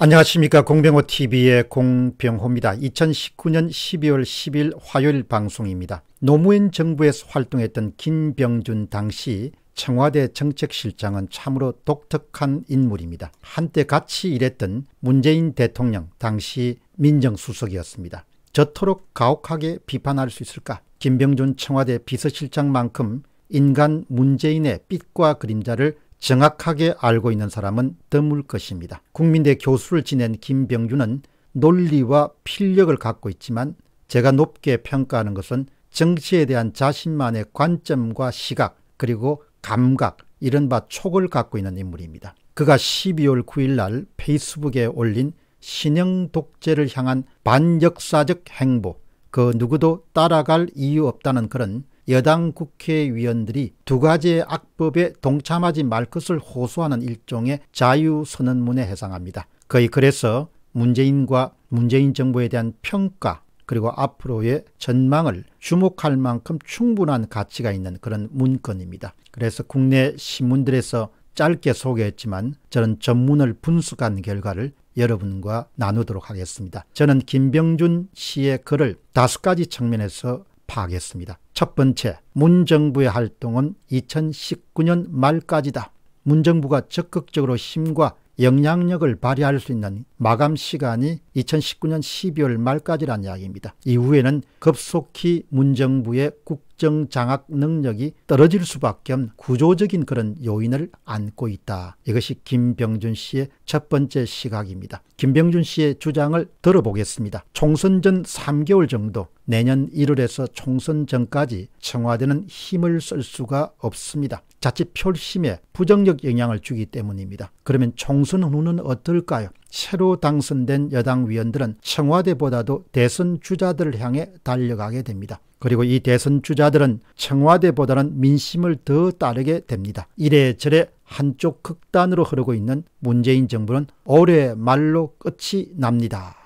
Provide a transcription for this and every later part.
안녕하십니까 공병호TV의 공병호입니다. 2019년 12월 10일 화요일 방송입니다. 노무현 정부에서 활동했던 김병준 당시 청와대 정책실장은 참으로 독특한 인물입니다. 한때 같이 일했던 문재인 대통령 당시 민정수석이었습니다. 저토록 가혹하게 비판할 수 있을까? 김병준 청와대 비서실장만큼 인간 문재인의 빛과 그림자를 정확하게 알고 있는 사람은 드물 것입니다. 국민대 교수를 지낸 김병준은 논리와 필력을 갖고 있지만 제가 높게 평가하는 것은 정치에 대한 자신만의 관점과 시각 그리고 감각 이른바 촉을 갖고 있는 인물입니다. 그가 12월 9일 날 페이스북에 올린 신형 독재를 향한 반역사적 행보 그 누구도 따라갈 이유 없다는 그런 여당 국회의원들이 두 가지의 악법에 동참하지 말 것을 호소하는 일종의 자유선언문에 해상합니다 거의 그래서 문재인과 문재인 정부에 대한 평가 그리고 앞으로의 전망을 주목할 만큼 충분한 가치가 있는 그런 문건입니다. 그래서 국내 신문들에서 짧게 소개했지만 저는 전문을 분석한 결과를 여러분과 나누도록 하겠습니다. 저는 김병준 씨의 글을 다섯 가지 측면에서 파악했습니다. 첫 번째, 문정부의 활동은 2019년 말까지다. 문정부가 적극적으로 힘과 영향력을 발휘할 수 있는 마감 시간이 2019년 12월 말까지란 이야기입니다. 이후에는 급속히 문정부의 국 특정 장악 능력이 떨어질 수밖에 없는 구조적인 그런 요인을 안고 있다. 이것이 김병준 씨의 첫 번째 시각입니다. 김병준 씨의 주장을 들어보겠습니다. 총선 전 3개월 정도 내년 1월에서 총선 전까지 청와대는 힘을 쓸 수가 없습니다. 자칫 표심에 부정적 영향을 주기 때문입니다. 그러면 총선 후는 어떨까요? 새로 당선된 여당 위원들은 청와대보다도 대선 주자들을 향해 달려가게 됩니다. 그리고 이 대선 주자들은 청와대보다는 민심을 더 따르게 됩니다. 이래저래 한쪽 극단으로 흐르고 있는 문재인 정부는 올해 말로 끝이 납니다.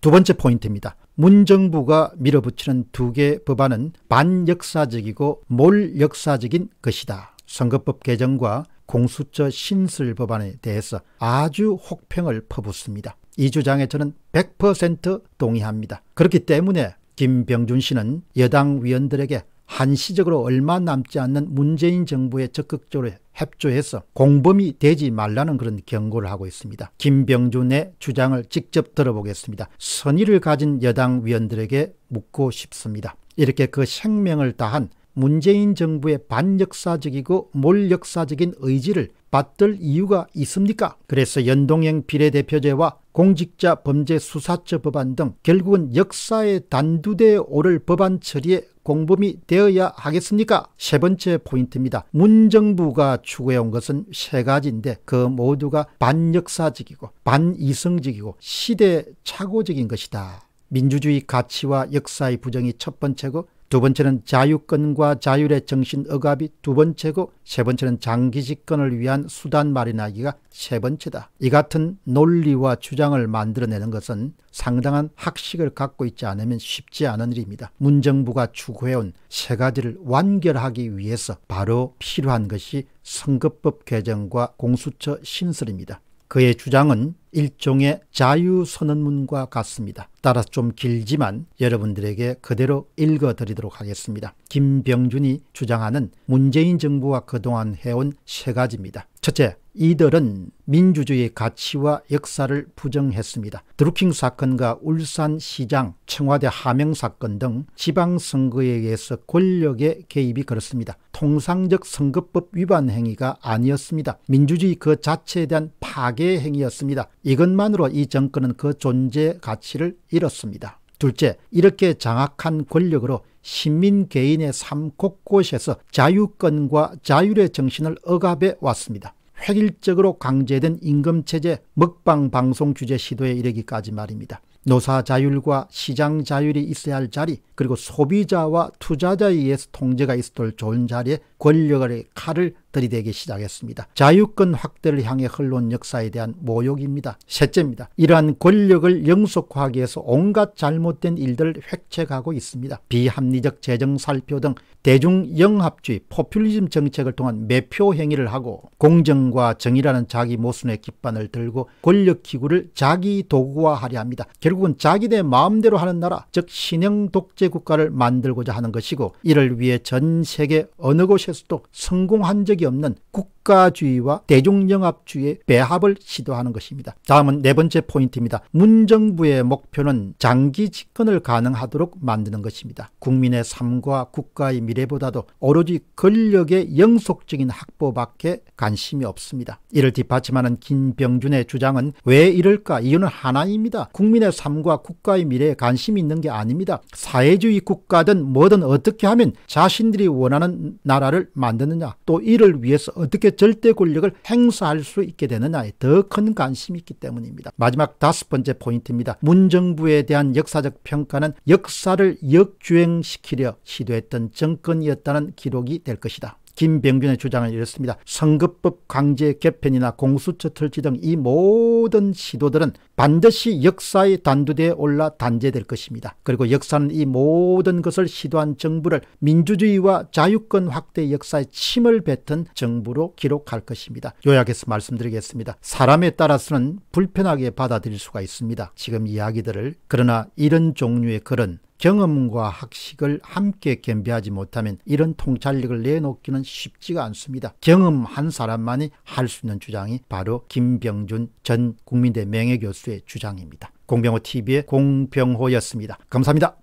두 번째 포인트입니다. 문정부가 밀어붙이는 두개의 법안은 반역사적이고 몰역사적인 것이다. 선거법 개정과 공수처 신설 법안에 대해서 아주 혹평을 퍼붓습니다. 이 주장에 저는 100% 동의합니다. 그렇기 때문에 김병준 씨는 여당 위원들에게 한시적으로 얼마 남지 않는 문재인 정부에 적극적으로 협조해서 공범이 되지 말라는 그런 경고를 하고 있습니다. 김병준의 주장을 직접 들어보겠습니다. 선의를 가진 여당 위원들에게 묻고 싶습니다. 이렇게 그 생명을 다한 문재인 정부의 반역사적이고 몰역사적인 의지를 받들 이유가 있습니까? 그래서 연동형 비례대표제와 공직자 범죄 수사처 법안 등 결국은 역사의 단두대에 오를 법안 처리에 공범이 되어야 하겠습니까? 세 번째 포인트입니다. 문정부가 추구해온 것은 세 가지인데 그 모두가 반역사적이고 반이성적이고 시대 착오적인 것이다. 민주주의 가치와 역사의 부정이 첫 번째고 두 번째는 자유권과 자율의 정신 억압이 두 번째고 세 번째는 장기 집권을 위한 수단 마련하기가 세 번째다. 이 같은 논리와 주장을 만들어내는 것은 상당한 학식을 갖고 있지 않으면 쉽지 않은 일입니다. 문정부가 추구해온 세 가지를 완결하기 위해서 바로 필요한 것이 선거법 개정과 공수처 신설입니다. 그의 주장은 일종의 자유선언문과 같습니다. 따라서 좀 길지만 여러분들에게 그대로 읽어드리도록 하겠습니다. 김병준이 주장하는 문재인 정부와 그동안 해온 세 가지입니다. 첫째, 이들은 민주주의 가치와 역사를 부정했습니다. 드루킹 사건과 울산시장, 청와대 하명 사건 등 지방선거에 의해서 권력의 개입이 그렇습니다. 통상적 선거법 위반 행위가 아니었습니다. 민주주의 그 자체에 대한 파괴 행위였습니다. 이것만으로 이 정권은 그 존재 가치를 잃었습니다. 둘째, 이렇게 장악한 권력으로 시민 개인의 삶 곳곳에서 자유권과 자율의 정신을 억압해 왔습니다. 획일적으로 강제된 임금체제 먹방 방송 규제 시도에 이르기까지 말입니다. 노사 자율과 시장 자율이 있어야 할 자리, 그리고 소비자와 투자자에 의해서 통제가 있어도 좋은 자리에 권력의 칼을 들이대기 시작했습니다. 자유권 확대를 향해 흘러온 역사에 대한 모욕입니다. 셋째입니다. 이러한 권력을 영속화하기 위해서 온갖 잘못된 일들을 획책하고 있습니다. 비합리적 재정 살표 등 대중영합주의 포퓰리즘 정책을 통한 매표 행위를 하고 공정과 정의라는 자기 모순의 깃발을 들고 권력기구를 자기 도구화하려 합니다. 결국은 자기네 마음대로 하는 나라 즉 신형 독재 국가를 만들고자 하는 것이고 이를 위해 전 세계 어느 곳에서도 성공한 적이 없는 국 국가주의와 대중영합주의의 배합을 시도하는 것입니다. 다음은 네 번째 포인트입니다. 문정부의 목표는 장기 집권을 가능하도록 만드는 것입니다. 국민의 삶과 국가의 미래보다도 오로지 권력의 영속적인 확보밖에 관심이 없습니다. 이를 뒷받침하는 김병준의 주장은 왜 이럴까? 이유는 하나입니다. 국민의 삶과 국가의 미래에 관심이 있는 게 아닙니다. 사회주의 국가든 뭐든 어떻게 하면 자신들이 원하는 나라를 만드느냐 또 이를 위해서 어떻게 절대 권력을 행사할 수 있게 되느냐에 더큰 관심이 있기 때문입니다. 마지막 다섯 번째 포인트입니다. 문정부에 대한 역사적 평가는 역사를 역주행시키려 시도했던 정권이었다는 기록이 될 것이다. 김병준의 주장은 이렇습니다. 선거법 강제 개편이나 공수처 설치 등 이 모든 시도들은 반드시 역사의 단두대에 올라 단죄될 것입니다. 그리고 역사는 이 모든 것을 시도한 정부를 민주주의와 자유권 확대 역사의 침을 뱉은 정부로 기록할 것입니다. 요약해서 말씀드리겠습니다. 사람에 따라서는 불편하게 받아들일 수가 있습니다. 지금 이야기들을 그러나 이런 종류의 글은 경험과 학식을 함께 겸비하지 못하면 이런 통찰력을 내놓기는 쉽지가 않습니다. 경험한 사람만이 할 수 있는 주장이 바로 김병준 전 국민대 명예교수의 주장입니다. 공병호TV의 공병호였습니다. 감사합니다.